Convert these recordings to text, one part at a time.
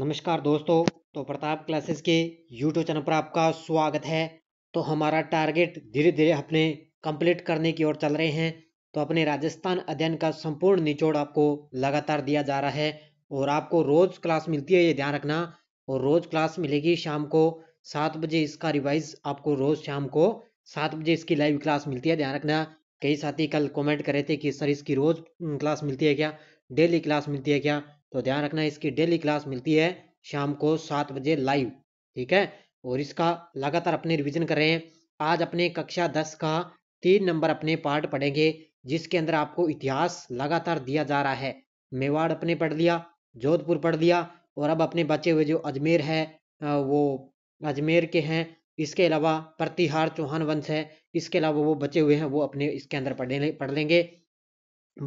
नमस्कार दोस्तों तो प्रताप क्लासेस के यूट्यूब चैनल पर आपका स्वागत है तो हमारा टारगेट धीरे धीरे अपने कंप्लीट करने की ओर चल रहे हैं तो अपने राजस्थान अध्ययन का संपूर्ण निचोड़ आपको लगातार दिया जा रहा है और आपको रोज़ क्लास मिलती है ये ध्यान रखना और रोज़ क्लास मिलेगी शाम को सात बजे इसका रिवाइज आपको रोज़ शाम को सात बजे इसकी लाइव क्लास मिलती है ध्यान रखना कई साथी कल कॉमेंट करे थे कि सर इसकी रोज़ क्लास मिलती है क्या डेली क्लास मिलती है क्या तो ध्यान रखना इसकी डेली क्लास मिलती है शाम को सात बजे लाइव ठीक है और इसका लगातार अपने रिविजन कर रहे हैं आज अपने कक्षा दस का तीन नंबर अपने पार्ट पढ़ेंगे जिसके अंदर आपको इतिहास लगातार दिया जा रहा है मेवाड़ अपने पढ़ लिया जोधपुर पढ़ लिया और अब अपने बचे हुए जो अजमेर है वो अजमेर के हैं इसके अलावा प्रतिहार चौहान वंश है इसके अलावा वो बचे हुए हैं वो अपने इसके अंदर पढ़ पढ़ लेंगे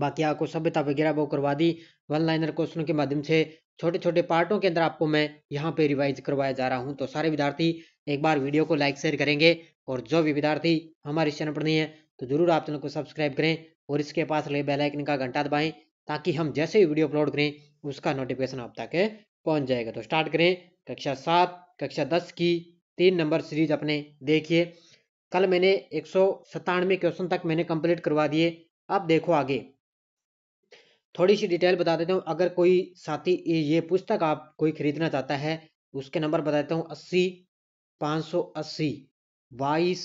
बाकी आपको सभ्यता वगैरह वो करवा दी वन लाइनर क्वेश्चन के माध्यम से छोटे छोटे पार्टों के अंदर आपको मैं यहाँ पे रिवाइज करवाया जा रहा हूँ तो सारे विद्यार्थी एक बार वीडियो को लाइक शेयर करेंगे और जो भी विद्यार्थी हमारे चैनल पर नहीं है तो जरूर आप चैनल को सब्सक्राइब करें और इसके पास लगे बेलाइकन का घंटा दबाएं ताकि हम जैसे ही वीडियो अपलोड करें उसका नोटिफिकेशन आप तक पहुँच जाएगा तो स्टार्ट करें कक्षा सात कक्षा दस की तीन नंबर सीरीज अपने देखिए कल मैंने एक सौ क्वेश्चन तक मैंने कंप्लीट करवा दिए अब देखो आगे थोड़ी सी डिटेल बता देता हूँ अगर कोई साथी ये पुस्तक आप कोई खरीदना चाहता है उसके नंबर बता देता हूँ अस्सी पाँच सौ अस्सी बाईस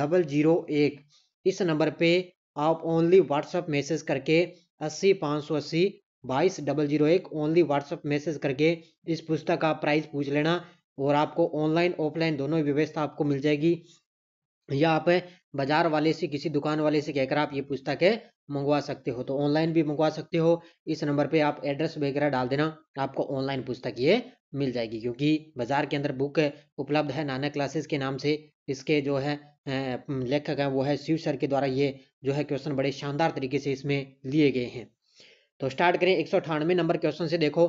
डबल जीरो एक इस नंबर पे आप ओनली व्हाट्सअप मैसेज करके अस्सी पाँच सौ अस्सी बाईस डबल जीरो एक ओनली व्हाट्सअप मैसेज करके इस पुस्तक का प्राइस पूछ लेना और आपको ऑनलाइन ऑफलाइन दोनों व्यवस्था आपको मिल जाएगी या आप बाजार वाले से किसी दुकान वाले से कहकर आप ये पुस्तक है मंगवा सकते हो तो ऑनलाइन भी मंगवा सकते हो इस नंबर पे आप एड्रेस वगैरह डाल देना आपको ऑनलाइन पुस्तक ये मिल जाएगी क्योंकि बाजार के अंदर बुक उपलब्ध है नाना क्लासेस के नाम से इसके जो है लेखक है वो है शिव सर के द्वारा ये जो है क्वेश्चन बड़े शानदार तरीके से इसमें लिए गए हैं तो स्टार्ट करें एक नंबर क्वेश्चन से देखो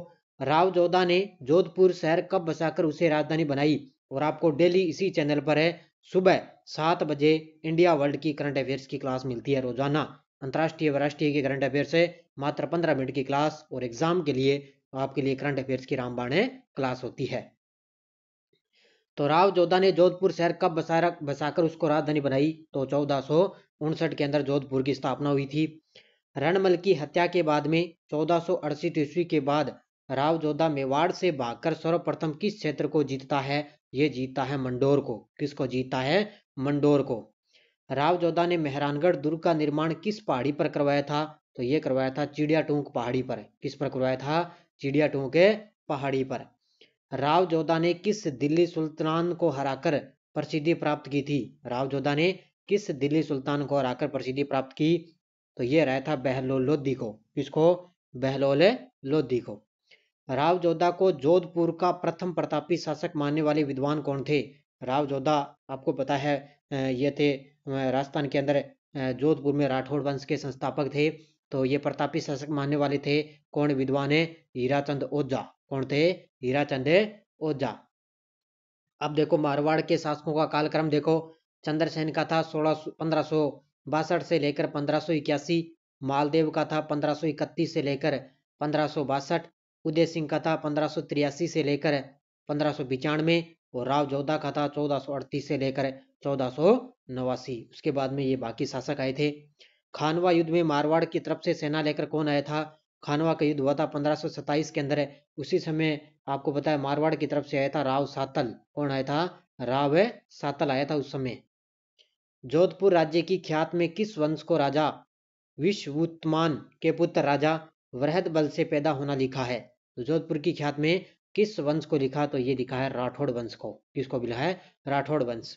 राव जोधा ने जोधपुर शहर कब बसाकर उसे राजधानी बनाई और आपको डेली इसी चैनल पर है सुबह सात बजे इंडिया वर्ल्ड की करंट अफेयर्स की क्लास मिलती है रोजाना अंतर्राष्ट्रीय व राष्ट्रीय के करंट अफेयर से मात्र पंद्रह मिनट की क्लास और एग्जाम के लिए तो आपके लिए करंट अफेयर्स की रामबाण क्लास होती है तो राव जोधा ने जोधपुर शहर कब बसा बसाकर उसको राजधानी बनाई तो चौदह के अंदर जोधपुर की स्थापना हुई थी रणमल की हत्या के बाद में चौदह ईस्वी के बाद राव जोधा मेवाड़ से भागकर सर्वप्रथम किस क्षेत्र को जीतता है ये जीतता है मंडोर को किसको जीतता है मंडोर को राव जोधा ने मेहरानगढ़ दुर्ग का निर्माण किस पहाड़ी पर करवाया था तो यह करवाया था चिड़िया चिड़ियाटूंक पहाड़ी पर किस पर करवाया था चिड़िया चिड़ियाटूंक पहाड़ी पर राव जोधा ने किस दिल्ली सुल्तान को हराकर प्रसिद्धि प्राप्त की थी राव जोधा ने किस दिल्ली सुल्तान को हराकर प्रसिद्धि प्राप्त की तो ये रहा था बहलोल लोधी को किसको बहलोल लोधी को राव जोधा को जोधपुर का प्रथम प्रतापी शासक मानने वाले विद्वान कौन थे राव जोधा आपको पता है ये थे राजस्थान के अंदर जोधपुर में राठौड़ वंश के संस्थापक थे तो ये प्रतापी शासक मानने वाले थे कौन विद्वान है हीराचंद ओझा कौन थे हीराचंद ओझा अब देखो मारवाड़ के शासकों का कालक्रम देखो चंद्रसेन का था सोलह पंद्रह बासठ से लेकर पंद्रह इक्यासी मालदेव का था पंद्रह इकतीस से लेकर पंद्रह सो बासठ उदय सिंह का था पंद्रह सो तिरासी से लेकर पंद्रह सौ और राव जोधा का था चौदह से लेकर चौदह उसके बाद में ये बाकी शासक आए थे खानवा युद्ध में मारवाड़ की तरफ से सेना लेकर कौन आया था खानवा का युद्ध हुआ था पंद्रह के अंदर उसी समय आपको बताया मारवाड़ की तरफ से आया था राव सातल कौन आया था राव सातल आया था उस समय जोधपुर राज्य की ख्यात में किस वंश को राजा विश्वमान के पुत्र राजा वृहद बल से पैदा होना लिखा है तो जोधपुर की ख्यात में किस वंश को लिखा तो ये लिखा है राठौड़ वंश को किसको लिखा है राठौड़ वंश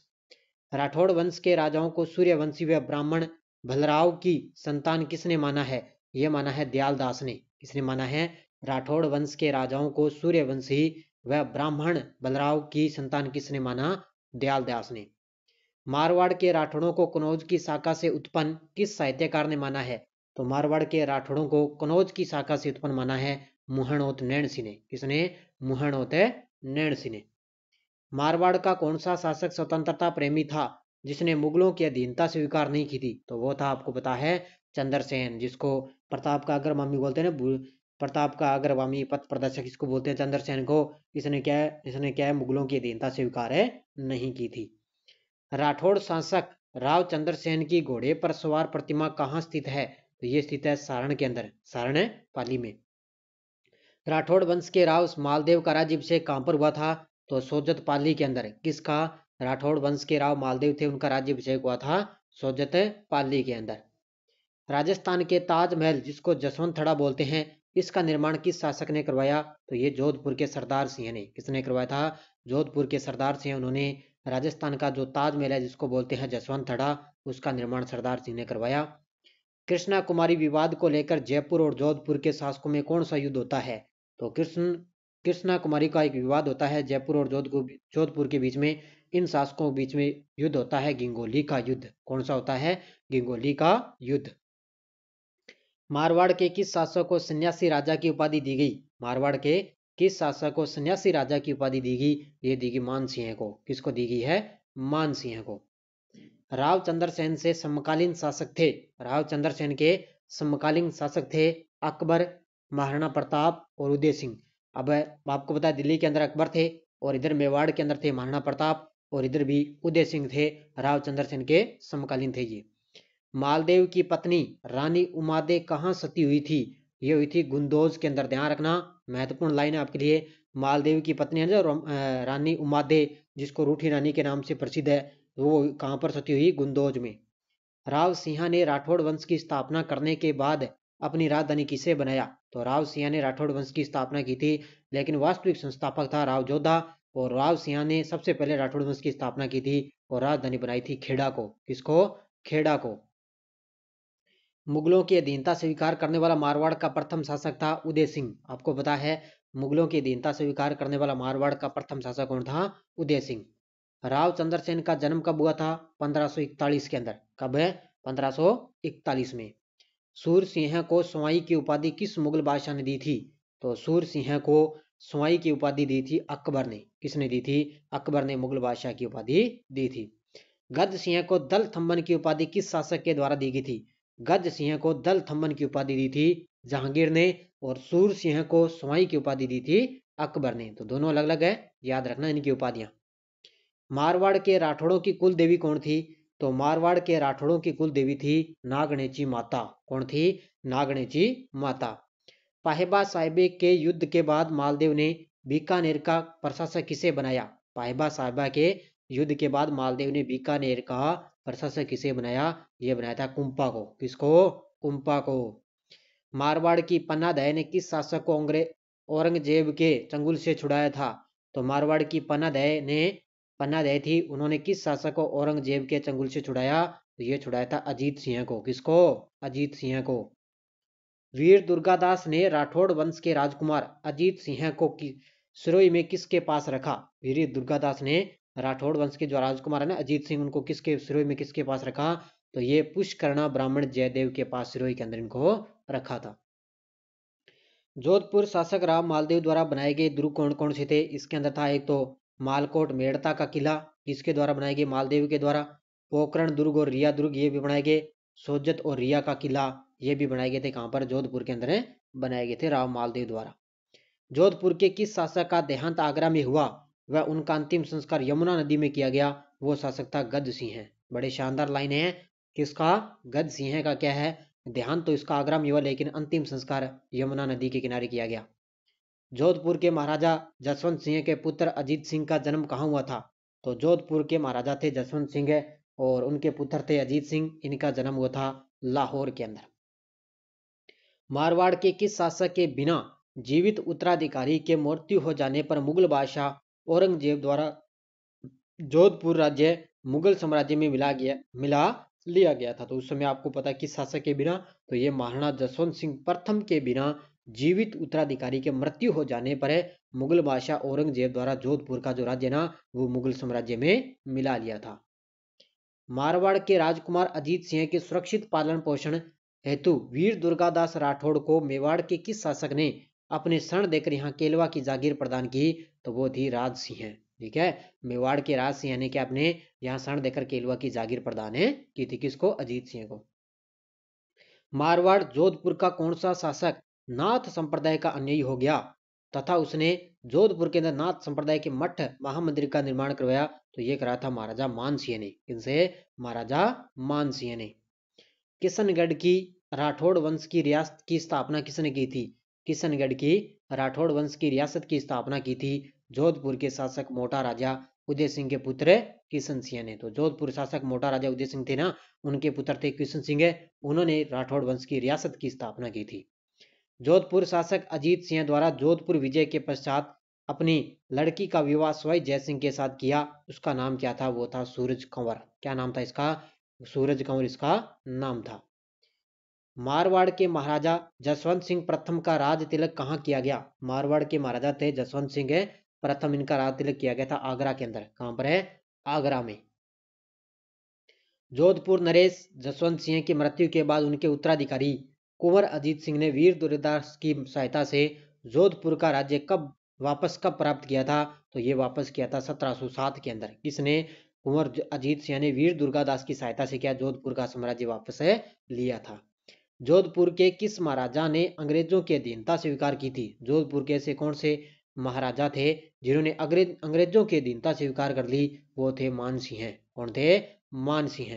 राठौड़ वंश के राजाओं को सूर्यवंशी व ब्राह्मण भलराव की संतान किसने माना है यह माना है दयालदास ने किसने माना है राठौड़ वंश के राजाओं को सूर्यवंशी व ब्राह्मण बलराव की संतान किसने माना दयालदास ने मारवाड़ के राठौड़ों को कनौज की शाखा से उत्पन्न किस साहित्यकार ने माना है तो मारवाड़ के राठौड़ों को कनौज की शाखा से उत्पन्न माना है मोहनोत नैण सिंह ने किसने मुहण होते नैण सिने मारवाड़ का कौन सा शासक स्वतंत्रता प्रेमी था जिसने मुगलों की अधीनता स्वीकार नहीं की थी तो वो था आपको पता है चंद्रसेन जिसको प्रताप का अग्रवामी बोलते हैं ना प्रताप का अग्रवामी पथ प्रदर्शक इसको बोलते हैं चंद्रसेन को इसने क्या इसने क्या है मुगलों की अधीनता स्वीकार नहीं की थी राठौड़ शासक राव चंद्रसेन की घोड़े पर सवार प्रतिमा कहाँ स्थित है तो ये स्थित है सारण के अंदर सारण पाली में राठौड़ वंश के राव मालदेव का राज्य अभिषेक कहाँ पर हुआ था तो सोजत पाली के अंदर किसका राठौड़ वंश के राव मालदेव थे उनका राज्य अभिषेक हुआ था सोजत पाली के अंदर राजस्थान के ताजमहल जिसको जसवंत थड़ा बोलते हैं इसका निर्माण किस शासक ने करवाया तो ये जोधपुर के सरदार सिंह ने किसने करवाया था जोधपुर के सरदार सिंह उन्होंने राजस्थान का जो ताजमहल है जिसको बोलते हैं जसवंत थड़ा उसका निर्माण सरदार सिंह ने करवाया कृष्णा कुमारी विवाद को लेकर जयपुर और जोधपुर के शासकों में कौन सा युद्ध होता है तो कृष्ण कृष्णा कुमारी का एक विवाद होता है जयपुर और जोधपुर जोधपुर के बीच में इन शासकों के बीच में युद्ध होता है गिंगोली का युद्ध कौन सा होता है गिंगोली का युद्ध मारवाड़ के किस शासक को सन्यासी राजा की उपाधि दी गई मारवाड़ के किस शासक को सन्यासी राजा की उपाधि दी गई ये दी गई मान सिंह को किसको दी गई है मान सिंह को रावचंद्र सेन से समकालीन शासक थे राव चंद्र सेन के समकालीन शासक थे अकबर महाराणा प्रताप और उदय सिंह अब आपको बताया दिल्ली के अंदर अकबर थे और इधर मेवाड़ के अंदर थे महाराणा प्रताप और इधर भी उदय सिंह थे चंद्र सेन के समकालीन थे ये मालदेव की पत्नी रानी उमादे कहाँ सती हुई थी ये हुई थी गुंदोज के अंदर ध्यान रखना महत्वपूर्ण लाइन है आपके लिए मालदेव की पत्नी है जो रानी उमादे जिसको रूठी रानी के नाम से प्रसिद्ध है वो कहाँ पर सती हुई गुंदोज में राव सिंहा ने राठौड़ वंश की स्थापना करने के बाद अपनी राजधानी किसे बनाया तो राव सिंह ने राठौड़ वंश की स्थापना की थी लेकिन वास्तविक संस्थापक था राव जोधा और राव सिंह ने सबसे पहले राठौड़ वंश की स्थापना की थी और राजधानी बनाई थी खेड़ा को किसको खेड़ा को मुगलों की अधीनता स्वीकार करने वाला मारवाड़ का प्रथम शासक था उदय सिंह आपको पता है मुगलों की अधीनता स्वीकार करने वाला मारवाड़ का प्रथम शासक कौन था उदय सिंह राव चंद्रसेन का जन्म कब हुआ था 1541 के अंदर कब है 1541 में सूर सिंह को स्वाई की उपाधि किस मुगल बादशाह ने दी थी तो सूर सिंह को स्वाई की उपाधि दी थी अकबर ने किसने दी थी अकबर ने मुगल बादशाह की उपाधि दी थी गज सिंह को दल थम्बन की उपाधि किस शासक के द्वारा दी गई थी गज सिंह को दल थम्बन की उपाधि दी थी जहांगीर ने और सूर सिंह को स्वाई की उपाधि दी थी अकबर ने तो दोनों अलग अलग है याद रखना इनकी उपाधियां मारवाड़ के राठौड़ों की कुल देवी कौन थी तो मारवाड़ के राठौड़ों की कुल देवी थी नागणेची माता कौन थी नागणेची माता पाहेबा साहिबे के युद्ध के बाद मालदेव ने बीकानेर का प्रशासक किसे बनाया पाहेबा साहिबा के युद्ध के बाद मालदेव ने बीकानेर का प्रशासक किसे बनाया यह बनाया था कुंपा को किसको कुंपा को मारवाड़ की पन्ना दया ने किस शासक को औरंगजेब के चंगुल से छुड़ाया था तो मारवाड़ की पन्ना दया ने पन्नाध्याय थी उन्होंने किस शासक को औरंगजेब के चंगुल से छुड़ाया तो ये छुड़ाया था अजीत सिंह को किसको अजीत सिंह को वीर दुर्गादास ने राठौड़ वंश के राजकुमार अजीत सिंह को कि सिरोई में किसके पास रखा वीर दुर्गादास ने राठौड़ वंश के जो राजकुमार है ना अजीत सिंह उनको किसके सिरोई में किसके पास रखा तो ये पुष्करणा ब्राह्मण जयदेव के पास सिरोई के अंदर इनको रखा था जोधपुर शासक राम मालदेव द्वारा बनाए गए दुर्ग कौन कौन से थे इसके अंदर था एक तो मालकोट मेड़ता का किला किसके द्वारा बनाए गए मालदेव के द्वारा पोकरण दुर्ग और रिया दुर्ग ये भी बनाए गए सोजत और रिया का किला ये भी बनाए गए थे कहाँ पर जोधपुर के अंदर बनाए गए थे राव मालदेव द्वारा जोधपुर के किस शासक का देहांत आगरा में हुआ वह उनका अंतिम संस्कार यमुना नदी में किया गया वो शासक था गज सिंह बड़े शानदार लाइन है किसका गज सिंह का क्या है देहांत तो इसका आगरा में हुआ लेकिन अंतिम संस्कार यमुना नदी के किनारे किया गया जोधपुर के महाराजा जसवंत सिंह के पुत्र अजीत सिंह का जन्म कहाँ हुआ था तो जोधपुर के महाराजा थे जसवंत सिंह और उनके पुत्र थे अजीत सिंह इनका जन्म हुआ था लाहौर के अंदर मारवाड़ के किस शासक के बिना जीवित उत्तराधिकारी के मृत्यु हो जाने पर मुगल बादशाह औरंगजेब द्वारा जोधपुर राज्य मुगल साम्राज्य में मिला गया मिला लिया गया था तो उस समय आपको पता किस शासक के बिना तो ये महाराणा जसवंत सिंह प्रथम के बिना जीवित उत्तराधिकारी के मृत्यु हो जाने पर मुगल बादशाह औरंगजेब द्वारा जोधपुर का जो राज्य ना वो मुगल साम्राज्य में मिला लिया था मारवाड़ के राजकुमार अजीत सिंह के सुरक्षित पालन पोषण हेतु वीर दुर्गादास राठौड़ को मेवाड़ के किस शासक ने अपने शरण देकर यहाँ केलवा की जागीर प्रदान की तो वो थी राज सिंह ठीक है मेवाड़ के राज सिंह ने क्या अपने यहाँ शरण देकर केलवा की जागीर प्रदान है की थी किसको अजीत सिंह को मारवाड़ जोधपुर का कौन सा शासक नाथ संप्रदाय का अन्यायी हो गया तथा उसने जोधपुर के अंदर नाथ संप्रदाय के मठ महामंदिर का निर्माण करवाया तो ये करा था महाराजा मानसिंह ने किनसे महाराजा मानसिंह ने किशनगढ़ की राठौड़ वंश की रियासत की स्थापना किसने की थी किशनगढ़ की राठौड़ वंश की रियासत की स्थापना की थी जोधपुर के शासक मोटा राजा उदय सिंह के पुत्र किशन सिंह ने तो जोधपुर शासक मोटा राजा उदय सिंह थे ना उनके पुत्र थे किशन सिंह उन्होंने राठौड़ वंश की रियासत की स्थापना की थी जोधपुर शासक अजीत सिंह द्वारा जोधपुर विजय के पश्चात अपनी लड़की का विवाह स्वयं जयसिंह के साथ किया उसका नाम क्या था वो था सूरज कंवर क्या नाम था इसका सूरज कंवर इसका नाम था मारवाड़ के महाराजा जसवंत सिंह प्रथम का राज तिलक कहाँ किया गया मारवाड़ के महाराजा थे जसवंत सिंह प्रथम इनका राज तिलक किया गया था आगरा के अंदर कहां पर है आगरा में जोधपुर नरेश जसवंत सिंह की मृत्यु के बाद उनके उत्तराधिकारी कुंवर अजीत सिंह ने वीर दुर्दास की सहायता से जोधपुर का राज्य कब वापस कब प्राप्त किया था तो ये वापस किया था 1707 के अंदर किसने कुंवर अजीत सिंह ने वीर दुर्गादास की सहायता से क्या जोधपुर का साम्राज्य वापस लिया था जोधपुर के किस महाराजा ने अंग्रेजों की अधीनता स्वीकार की थी जोधपुर के ऐसे कौन से महाराजा थे जिन्होंने अंग्रेज अंग्रेजों की अधीनता स्वीकार कर ली वो थे मान सिंह कौन थे मान सिंह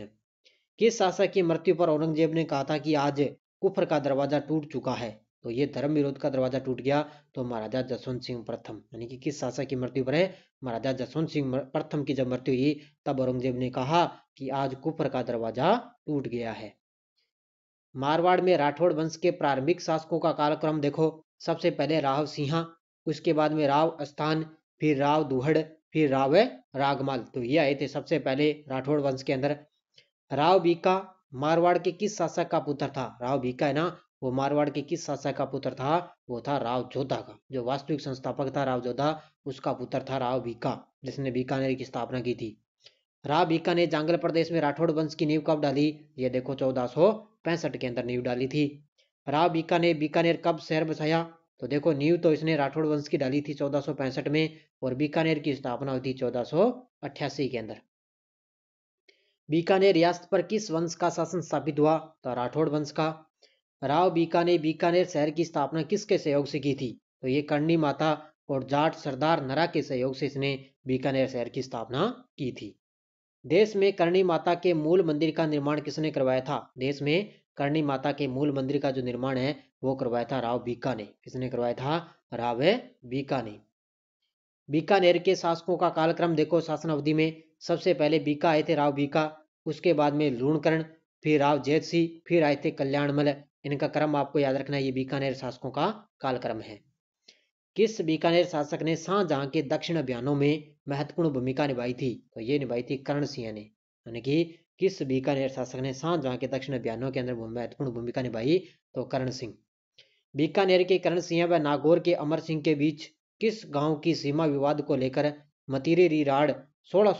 किस शासक की मृत्यु पर औरंगजेब ने कहा था कि आज कुफर का दरवाज़ा टूट चुका है तो ये धर्म विरोध का दरवाज़ा टूट गया तो महाराजा जसवंत सिंह प्रथम यानी कि किस शासक की मृत्यु पर है महाराजा जसवंत सिंह प्रथम की जब मृत्यु हुई तब औरंगजेब ने कहा कि आज कुफर का दरवाज़ा टूट गया है मारवाड़ में राठौड़ वंश के प्रारंभिक शासकों का कालक्रम देखो सबसे पहले राव सिंहा उसके बाद में राव स्थान फिर राव दुहड़ फिर राव रागमाल तो ये आए थे सबसे पहले राठौड़ वंश के अंदर राव बीका मारवाड़ के किस शासक का पुत्र था राव भीका है ना वो मारवाड़ के किस शासक का पुत्र था वो था राव जोधा का जो वास्तविक संस्थापक था राव जोधा उसका पुत्र था राव भीका जिसने बीकानेर की स्थापना की थी राव भीका ने जांगल प्रदेश में राठौड़ वंश की नींव कब डाली ये देखो चौदह के अंदर नींव डाली थी राव बीका ने बीकानेर कब शहर बसाया तो देखो नींव तो इसने राठौड़ वंश की डाली थी चौदह में और बीकानेर की स्थापना हुई थी चौदह के अंदर बीकानेर रियासत पर किस वंश का शासन स्थापित हुआ तो राठौड़ वंश का राव बीकाने बीकानेर शहर की स्थापना किसके सहयोग से की थी तो ये करणी माता और जाट सरदार नरा के सहयोग से इसने बीकानेर शहर की स्थापना की थी देश में करणी माता के मूल मंदिर का निर्माण किसने करवाया था देश में करणी माता के मूल मंदिर का जो निर्माण है वो करवाया था राव बीका ने किसने करवाया था राव बीका ने बीकानेर के शासकों का कालक्रम देखो शासन अवधि में सबसे पहले बीका आए थे राव बीका उसके बाद में लूणकर्ण फिर राव जैत फिर आए थे कल्याणमल इनका क्रम आपको याद रखना ये बीकानेर शासकों का कालक्रम है किस बीकानेर शासक ने शाहजहां के दक्षिण अभियानों में महत्वपूर्ण भूमिका निभाई थी तो ये निभाई थी कर्ण सिंह ने यानी कि किस बीकानेर शासक ने शाहजहां के दक्षिण अभियानों के अंदर महत्वपूर्ण भूमिका निभाई तो कर्ण सिंह बीकानेर के करण सिंह व नागौर के अमर सिंह के बीच किस गांव की सीमा विवाद को लेकर मतीरे रिराड सोलह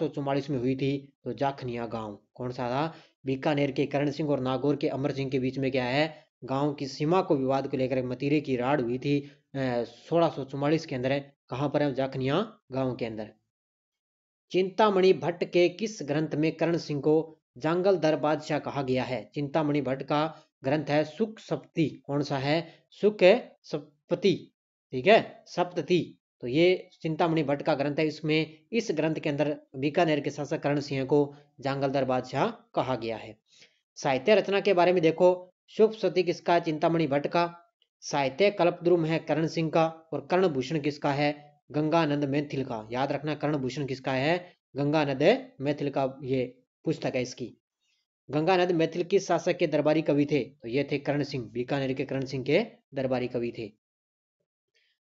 में हुई थी तो जाखनिया गांव कौन सा था बीकानेर के करण सिंह और नागौर के अमर सिंह के बीच में क्या है गांव की सीमा को विवाद को लेकर मतीरे की राड हुई थी सोलह के अंदर है पर है जाखनिया गांव के अंदर चिंतामणि भट्ट के किस ग्रंथ में करण सिंह को जंगल दर बादशाह कहा गया है चिंतामणि भट्ट का ग्रंथ है सुख सप्ति कौन सा है सुख सप्ति ठीक है सप्ति तो ये चिंतामणि भट्ट का ग्रंथ है इसमें इस ग्रंथ के अंदर बीकानेर के शासक करण सिंह को जांगलदार बादशाह कहा गया है साहित्य रचना के बारे में देखो शुभ सती किसका चिंतामणि भट्ट का साहित्य कल्पद्रुम है करण सिंह का और कर्ण भूषण किसका है गंगानंद मैथिल का याद रखना कर्ण भूषण किसका है गंगानंद मैथिल का ये पुस्तक है इसकी गंगानंद मैथिल किस शासक के दरबारी कवि थे तो ये थे करण सिंह बीकानेर के करण सिंह के दरबारी कवि थे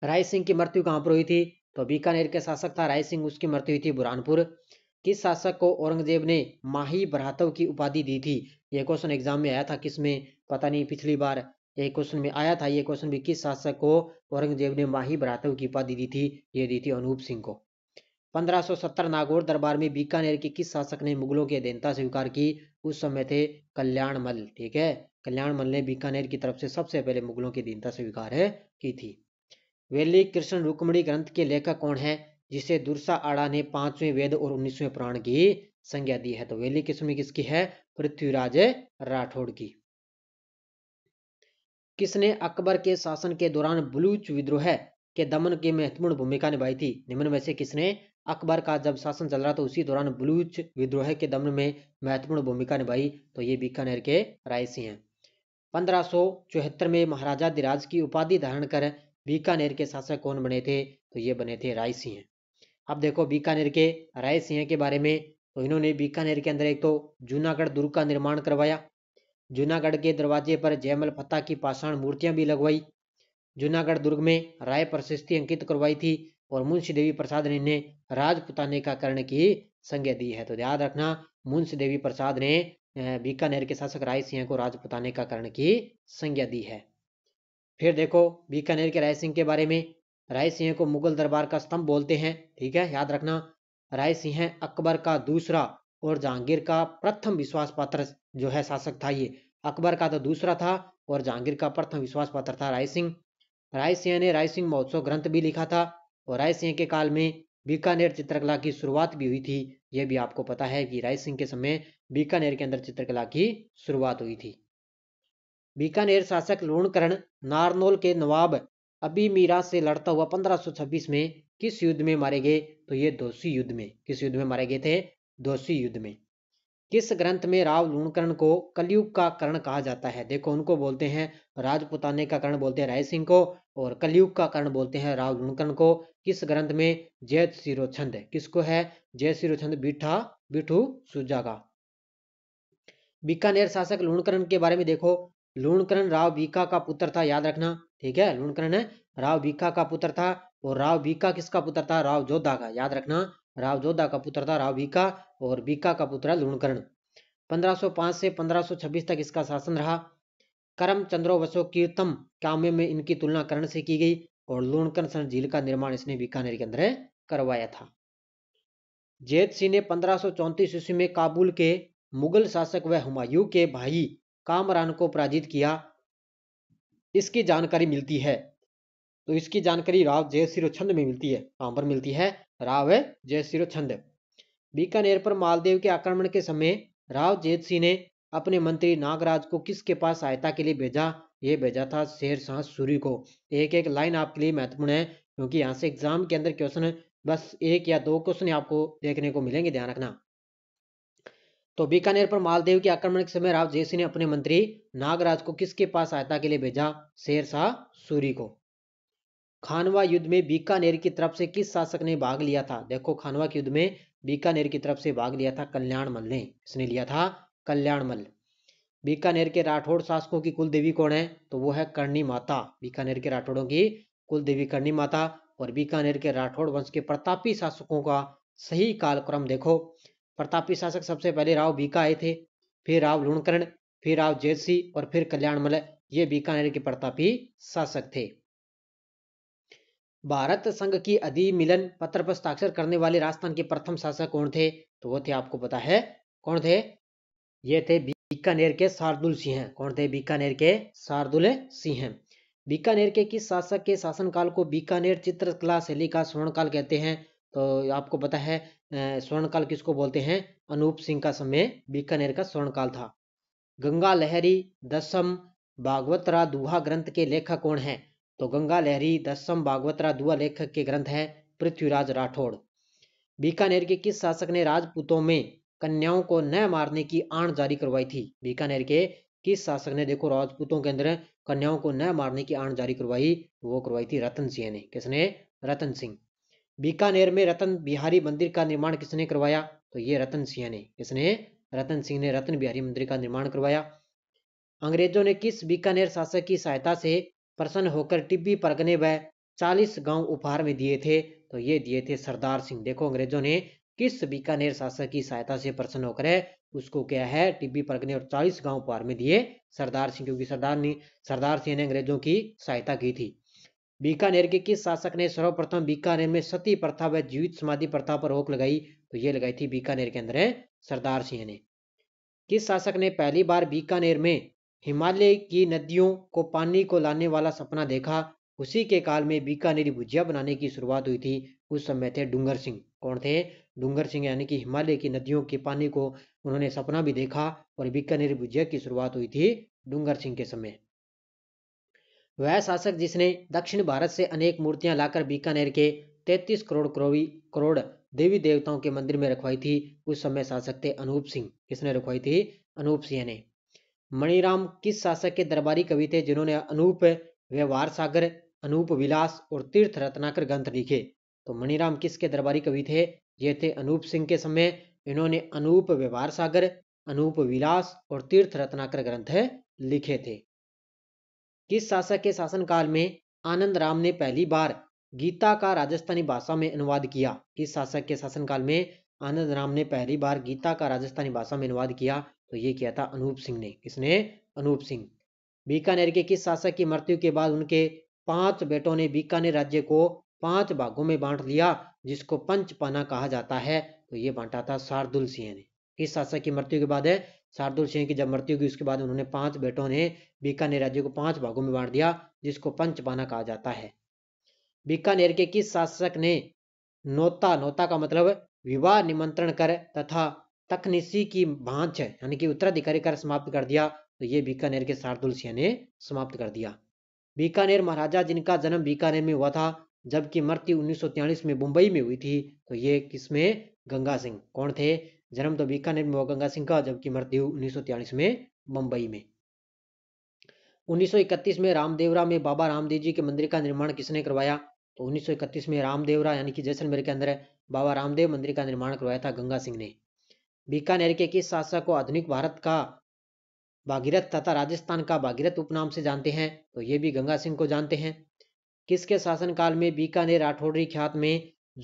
राय सिंह की मृत्यु कहाँ पर हुई थी तो बीकानेर के शासक था राय सिंह उसकी मृत्यु हुई थी बुरहानपुर किस शासक को औरंगजेब ने माही भ्रातव की उपाधि दी थी यह क्वेश्चन एग्जाम में आया था किसमें पता नहीं पिछली बार यह क्वेश्चन में आया था यह क्वेश्चन भी किस शासक को औरंगजेब ने माही भ्रातव की उपाधि दी थी ये दी थी अनूप सिंह को 1570 नागौर दरबार में बीकानेर के किस शासक ने मुगलों की अधीनता स्वीकार की उस समय थे मल ठीक है मल ने बीकानेर की तरफ से सबसे पहले मुगलों की अधीनता स्वीकार की थी वेली कृष्ण रुकमणी ग्रंथ के लेखक कौन है जिसे दुर्सा आड़ा ने पांचवें वेद और उन्नीसवें पुराण की संज्ञा दी है तो वेली किस्म किसकी है पृथ्वीराज राठौड़ की किसने अकबर के शासन के दौरान बलूच विद्रोह के दमन की महत्वपूर्ण भूमिका निभाई थी निम्न में से किसने अकबर का जब शासन चल रहा था उसी दौरान बलूच विद्रोह के दमन में महत्वपूर्ण भूमिका निभाई तो ये बीकानेर के रायसी हैं पंद्रह में महाराजा दिराज की उपाधि धारण कर बीकानेर के शासक कौन बने थे तो ये बने थे राय सिंह अब देखो बीकानेर के राय सिंह के बारे में तो इन्होंने बीकानेर के अंदर एक तो जूनागढ़ दुर्ग का निर्माण करवाया जूनागढ़ के दरवाजे पर जयमल फता की पाषाण मूर्तियां भी लगवाई जूनागढ़ दुर्ग में राय प्रशस्ति अंकित करवाई थी और मुंशी देवी प्रसाद ने इन्हें राजपुताने का कर्ण की संज्ञा दी है तो याद रखना मुंशी देवी प्रसाद ने बीकानेर के शासक राय सिंह को राजपुताने का कर्ण की संज्ञा दी है फिर देखो बीकानेर के राय सिंह के बारे में राय सिंह को मुगल दरबार का स्तंभ बोलते हैं ठीक है याद रखना राय सिंह अकबर का दूसरा और जहांगीर का प्रथम विश्वास पात्र जो है शासक था ये अकबर का तो दूसरा था और जहांगीर का प्रथम विश्वास पात्र था राय सिंह राय सिंह ने राय सिंह महोत्सव ग्रंथ भी लिखा था और राय सिंह के काल में बीकानेर चित्रकला की शुरुआत भी हुई थी यह भी आपको पता है कि राय सिंह के समय बीकानेर के अंदर चित्रकला की शुरुआत हुई थी बीकानेर शासक लूणकरण नारनोल के नवाब अबी मीरा से लड़ता हुआ 1526 में किस युद्ध में मारे गए तो ये दोषी युद्ध में किस युद्ध में मारे गए थे दोषी युद्ध में किस ग्रंथ में राव लूणकरण को कलयुग का कर्ण कहा जाता है देखो उनको बोलते हैं राजपुताने का कर्ण बोलते हैं राय सिंह को और कलयुग का कर्ण बोलते हैं राव लूणकरण को किस ग्रंथ में जय सिरोछंद किसको है जय सिरोछंद बीठा बिठू सुजा का बीकानेर शासक लूणकरण के बारे में देखो लूणकरण राव बीका का पुत्र था याद रखना ठीक है लूणकरण है राव बीका का पुत्र था और राव बीका किसका पुत्र था राव जोधा का याद रखना राव जोधा का पुत्र था राव बीका और बीका का पुत्र है लूणकरण 1505 से 1526 तक इसका शासन रहा करम चंद्रो वसो कीर्तम काम्य में इनकी तुलना करण से की गई और लूणकरण झील का निर्माण इसने बीकानेर के अंदर करवाया था जेत सिंह ने पंद्रह ईस्वी में काबुल के मुगल शासक व हुमायूं के भाई कामरान को पराजित किया इसकी जानकारी मिलती है तो इसकी जानकारी राव जय सिरो छंद में मिलती है कहां पर मिलती है राव जय सिरो छंद बीकानेर पर मालदेव के आक्रमण के समय राव जेत सिंह ने अपने मंत्री नागराज को किसके पास सहायता के लिए भेजा ये भेजा था शेर शाह सूरी को एक एक लाइन आपके लिए महत्वपूर्ण है क्योंकि यहाँ से एग्जाम के अंदर क्वेश्चन बस एक या दो क्वेश्चन आपको देखने को मिलेंगे ध्यान रखना तो बीकानेर पर मालदेव के आक्रमण के समय राव जयसिंह ने अपने मंत्री नागराज को किसके पास सहायता के लिए भेजा शेरशाह सूरी को खानवा युद्ध में बीकानेर की तरफ से किस शासक ने भाग लिया था देखो खानवा के युद्ध में बीकानेर की तरफ से भाग लिया था कल्याण मल ने इसने लिया था कल्याण मल बीकानेर के राठौड़ शासकों की कुल देवी कौन है तो वो है करणी माता बीकानेर के राठौड़ों की कुल देवी करणी माता और बीकानेर के राठौड़ वंश के प्रतापी शासकों का सही कालक्रम देखो प्रतापी शासक सबसे पहले राव बीका आए थे फिर राव लुणकर्ण फिर राव जयसी और फिर कल्याणमल ये बीकानेर के प्रतापी शासक थे भारत संघ की अधिमिलन पत्र पर हस्ताक्षर करने वाले राजस्थान के प्रथम शासक कौन थे तो वो थे आपको पता है कौन थे ये थे बीकानेर के शार्दुल सिंह कौन थे बीकानेर के शार्दुल सिंह बीकानेर के किस शासक के शासनकाल को बीकानेर चित्रकला शैली का स्वर्णकाल कहते हैं तो आपको पता है स्वर्णकाल किसको बोलते हैं अनूप सिंह का समय बीकानेर का स्वर्णकाल था गंगा लहरी दसम भागवतरा दुहा ग्रंथ के लेखक कौन है तो गंगा लहरी दसम भागवतरा दुआ लेखक के ग्रंथ है पृथ्वीराज राठौड़ बीकानेर के किस शासक ने राजपूतों में कन्याओं को न मारने की आण जारी करवाई थी बीकानेर के किस शासक ने देखो राजपूतों के अंदर कन्याओं को न मारने की आण जारी करवाई वो करवाई थी रतन सिंह ने किसने रतन सिंह बीकानेर में रतन बिहारी मंदिर का निर्माण किसने करवाया तो ये रतन सिंह ने किसने रतन सिंह ने रतन बिहारी मंदिर का निर्माण करवाया अंग्रेजों ने किस बीकानेर शासक की सहायता से प्रसन्न होकर टिब्बी परगने व चालीस गांव उपहार में दिए थे तो ये दिए थे सरदार सिंह देखो अंग्रेजों ने किस बीकानेर शासक की सहायता से प्रसन्न होकर है उसको क्या है टिब्बी परगने और चालीस गांव उपहार में दिए सरदार सिंह क्योंकि सरदार ने सरदार सिंह ने अंग्रेजों की सहायता की थी बीकानेर के किस शासक ने सर्वप्रथम बीकानेर में सती प्रथा व जीवित समाधि प्रथा पर रोक लगाई तो ये लगाई थी बीकानेर के अंदर है सरदार सिंह ने किस शासक ने पहली बार बीकानेर में हिमालय की नदियों को पानी को लाने वाला सपना देखा उसी के काल में बीकानेरी भुजिया बनाने की शुरुआत हुई थी उस समय थे डूंगर सिंह कौन थे डूंगर सिंह यानी कि हिमालय की नदियों के पानी को उन्होंने सपना भी देखा और बीकानेरी भुजिया की शुरुआत हुई थी डूंगर सिंह के समय वह शासक जिसने दक्षिण भारत से अनेक मूर्तियां लाकर बीकानेर के 33 करोड़ करोवी करोड़ देवी देवताओं के मंदिर में रखवाई थी उस समय शासक थे अनूप सिंह किसने रखवाई थी अनूप सिंह ने मणिराम किस शासक के दरबारी कवि थे जिन्होंने अनूप व्यवहार सागर अनूप विलास और तीर्थ रत्नाकर ग्रंथ लिखे तो मणिराम किसके दरबारी कवि थे ये थे अनूप सिंह के समय इन्होंने अनूप व्यवहार सागर अनूप विलास और तीर्थ रत्नाकर ग्रंथ लिखे थे किस शासक के शासनकाल में आनंद राम ने पहली बार गीता का राजस्थानी भाषा में अनुवाद किया किस शासक के शासनकाल में आनंद राम ने पहली बार गीता का राजस्थानी भाषा में अनुवाद किया तो ये किया था अनूप सिंह ने किसने अनूप सिंह बीकानेर के किस शासक की मृत्यु के बाद उनके पांच बेटों ने बीकानेर राज्य को पांच भागों में बांट लिया जिसको पंचपाना कहा जाता है तो ये बांटा था शार्दुल सिंह ने किस शासक की मृत्यु के बाद है शार्दुल सिंह की जब मृत्यु हुई उसके बाद उन्होंने पांच बेटों ने बीकानेर राज्य को पांच भागों में बांट दिया जिसको पंचपाना कहा जाता है बीकानेर के किस शासक ने नोता नोता का मतलब विवाह निमंत्रण कर तथा तकनीसी की भांच यानी कि उत्तराधिकारी कर समाप्त कर दिया तो ये बीकानेर के शार्दुल सिंह ने समाप्त कर दिया बीकानेर महाराजा जिनका जन्म बीकानेर में हुआ था जबकि मृत्यु उन्नीस में मुंबई में हुई थी तो ये किसमें गंगा सिंह कौन थे जन्म तो बीकानेर में गंगा सिंह का जबकि मृत्यु उन्नीस में मुंबई में 1931 में रामदेवरा में बाबा रामदेव जी के मंदिर का निर्माण किसने करवाया तो 1931 में रामदेवरा यानी कि जैसलमेर के अंदर बाबा रामदेव मंदिर का निर्माण करवाया था गंगा सिंह ने बीकानेर के किस शासक को आधुनिक भारत का भागीरथ तथा राजस्थान का भागीरथ उपनाम से जानते हैं तो ये भी गंगा सिंह को जानते हैं किसके शासनकाल में बीकानेर राठौड़ी ख्यात में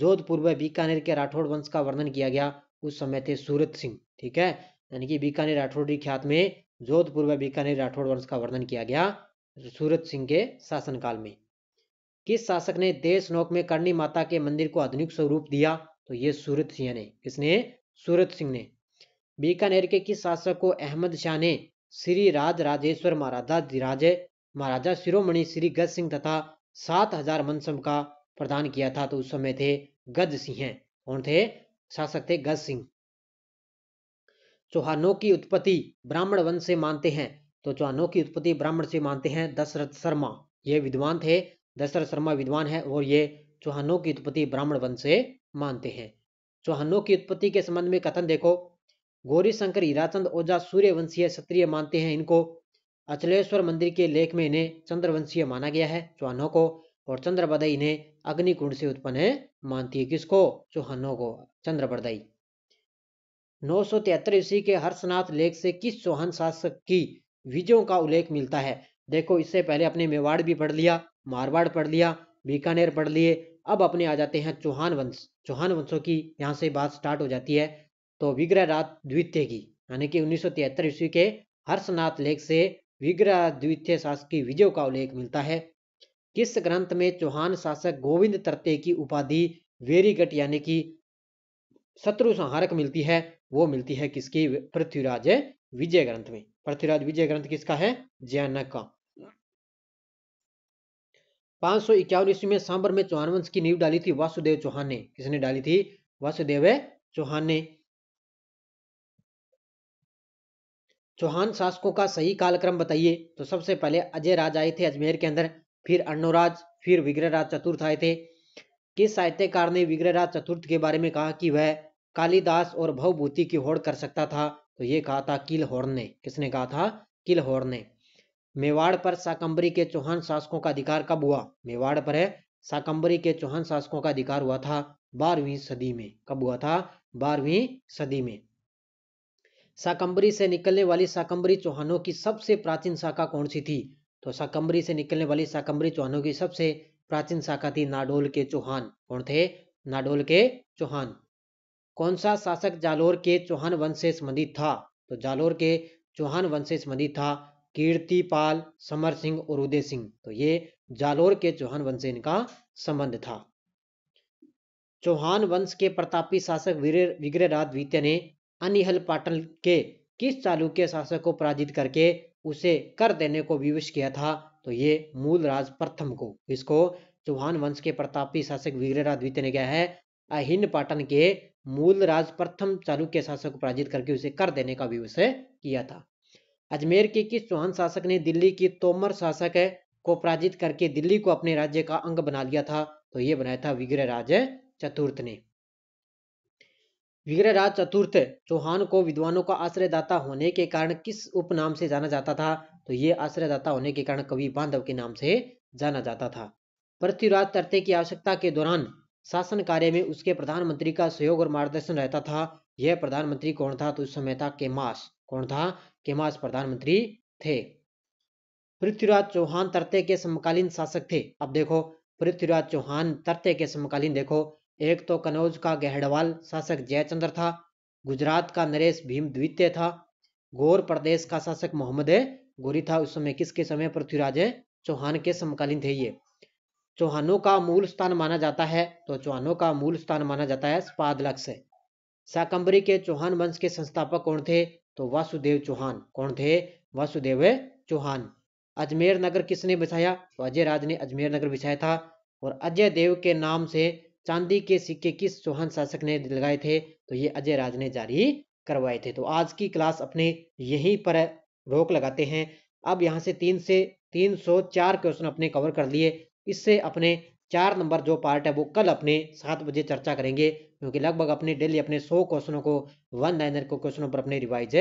जोधपुर व बीकानेर के राठौड़ वंश का वर्णन किया गया उस समय थे सूरत सिंह ठीक है यानी कि बीकानेर राठौड़ की ख्यात में जोधपुर व बीकानेर राठौड़ वंश का वर्णन किया गया सूरत सिंह के शासनकाल में किस शासक ने देश नोक में करणी माता के मंदिर को आधुनिक स्वरूप दिया तो ये सूरत सिंह ने किसने सूरत सिंह ने बीकानेर के किस शासक को अहमद शाह ने श्री राज राजेश्वर महाराजा राजे महाराजा शिरोमणि श्री गज सिंह तथा सात हजार मनसम का प्रदान किया था तो उस समय थे गज सिंह कौन थे शासक थे गज सिंह चौहानों की उत्पत्ति ब्राह्मण वंश से मानते हैं तो चौहानों की उत्पत्ति ब्राह्मण से मानते हैं दशरथ शर्मा ये विद्वान थे दशरथ शर्मा विद्वान है और ये चौहानों की उत्पत्ति ब्राह्मण वंश से मानते हैं चौहानों की उत्पत्ति के संबंध में कथन देखो गौरी शंकर हीराचंद ओझा सूर्यवंशीय क्षत्रिय मानते हैं इनको अचलेश्वर मंदिर के लेख में इन्हें चंद्रवंशीय माना गया है चौहानों को और चंद्रबदाई इन्हें अग्निकुंड से उत्पन्न है मानती है किसको चौहानों को चंद्रबदाई नौ सौ तिहत्तर ईस्वी के हर्षनाथ लेख से किस चौहान शासक की विजयों का उल्लेख मिलता है देखो इससे पहले अपने मेवाड़ भी पढ़ लिया मारवाड़ पढ़ लिया बीकानेर पढ़ लिए अब अपने आ जाते हैं चौहान वंश चौहान वंशों की यहाँ से बात स्टार्ट हो जाती है तो विग्रह रात द्वितीय की यानी कि उन्नीस ईस्वी के हर्षनाथ लेख से विग्रह द्वितीय शासक की विजय का उल्लेख मिलता है किस ग्रंथ में चौहान शासक गोविंद तरते की उपाधि वेरीगट यानी कि शत्रु संहारक मिलती है वो मिलती है किसकी पृथ्वीराज विजय ग्रंथ में पृथ्वीराज विजय ग्रंथ किसका है जयनक का पांच सौ इक्यावन ईस्वी में सांबर में चौहान वंश की नींव डाली थी वासुदेव चौहान ने किसने डाली थी वासुदेव चौहान ने चौहान शासकों का सही कालक्रम बताइए तो सबसे पहले अजय राज आए थे अजमेर के अंदर फिर अर्णोराज फिर विग्रहराज चतुर्थ आए थे किस साहित्यकार ने विग्रहराज चतुर्थ के बारे में कहा कि वह कालिदास और भवभूति की होड़ कर सकता था तो ये कहा था किलहोर्न ने किसने कहा था किलहोर्न ने मेवाड़ पर साकंबरी के चौहान शासकों का अधिकार कब हुआ मेवाड़ पर है साकंबरी के चौहान शासकों का अधिकार हुआ था बारहवीं सदी में कब हुआ था बारहवीं सदी में साकंबरी से निकलने वाली साकंबरी चौहानों की सबसे प्राचीन शाखा कौन सी थी तो साकम्बरी से निकलने वाली साकम्बरी चौहानों की सबसे प्राचीन शाखा थी नाडोल के चौहान कौन थे नाडोल के चौहान कौन सा शासक जालोर के चौहान वंश से संबंधित था तो जालोर के चौहान वंश से संबंधित था कीर्तिपाल समर सिंह और उदय सिंह तो ये जालोर के चौहान वंश से इनका संबंध था चौहान वंश के प्रतापी शासक विग्रहराज द्वितीय ने अनिहल पाटन के किस चालुक्य शासक को पराजित करके उसे कर देने को विवश किया था तो ये राज प्रथम को इसको चौहान वंश के प्रतापी शासक वीरराज द्वितीय ने क्या है अहिन पाटन के राज प्रथम चालुक्य शासक को पराजित करके उसे कर देने का विवश किया था अजमेर के किस चौहान शासक ने दिल्ली की तोमर शासक को पराजित करके दिल्ली को अपने राज्य का अंग बना लिया था तो ये बनाया था विग्रह राज चतुर्थ ने वीरराज चतुर्थ चौहान को विद्वानों का आश्रयदाता होने के कारण किस उपनाम से जाना जाता था तो ये आश्रयदाता होने के कारण कवि बांधव के नाम से जाना जाता था पृथ्वीराज तरते की आवश्यकता के दौरान शासन कार्य में उसके प्रधानमंत्री का सहयोग और मार्गदर्शन रहता था यह प्रधानमंत्री कौन था तो उस समय था केमास कौन था केमास प्रधानमंत्री थे पृथ्वीराज चौहान तरते के समकालीन शासक थे अब देखो पृथ्वीराज चौहान तरते के समकालीन देखो एक तो कनौज का गहड़वाल शासक जयचंद्र था गुजरात का नरेश भीम द्वितीय था गौर प्रदेश का शासक मोहम्मद गोरी था उस समय किसके समय पृथ्वीराज चौहान के समकालीन थे ये चौहानों का मूल स्थान माना जाता है तो चौहानों का मूल स्थान माना जाता है स्पादलक्ष शाकंबरी के चौहान वंश के संस्थापक कौन थे तो वासुदेव चौहान कौन थे वासुदेव चौहान अजमेर नगर किसने बिछाया तो अजय राज ने अजमेर नगर बिछाया था और अजय देव के नाम से चांदी के सिक्के किस चौहान शासक ने लगाए थे तो ये अजय राज ने जारी करवाए थे तो आज की क्लास अपने यहीं पर रोक लगाते हैं अब यहाँ से तीन से तीन सौ चार क्वेश्चन अपने कवर कर लिए इससे अपने चार नंबर जो पार्ट है वो कल अपने सात बजे चर्चा करेंगे क्योंकि लगभग अपने डेली अपने सौ क्वेश्चनों को वन लाइनर को क्वेश्चनों पर अपने रिवाइज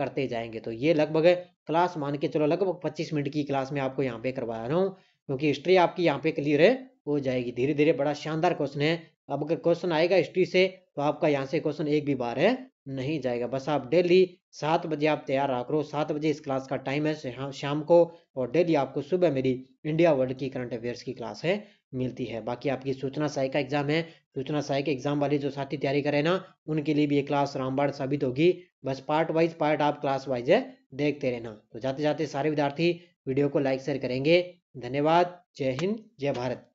करते जाएंगे तो ये लगभग क्लास मान के चलो लगभग पच्चीस मिनट की क्लास में आपको यहाँ पे करवा रहा हूँ क्योंकि हिस्ट्री आपकी यहाँ पे क्लियर है हो जाएगी धीरे धीरे बड़ा शानदार क्वेश्चन है अब अगर क्वेश्चन आएगा हिस्ट्री से तो आपका यहाँ से क्वेश्चन एक भी बार है नहीं जाएगा बस आप डेली सात बजे आप तैयार रहा करो सात बजे इस क्लास का टाइम है हाँ, शाम को और डेली आपको सुबह मेरी इंडिया वर्ल्ड की करंट अफेयर्स की क्लास है मिलती है बाकी आपकी सूचना का एग्जाम है सूचना सहायक एग्जाम वाले जो साथी तैयारी करें ना उनके लिए भी ये क्लास रामबाड़ साबित होगी बस पार्ट वाइज पार्ट आप क्लास वाइज है देखते रहना तो जाते जाते सारे विद्यार्थी वीडियो को लाइक शेयर करेंगे धन्यवाद जय हिंद जय भारत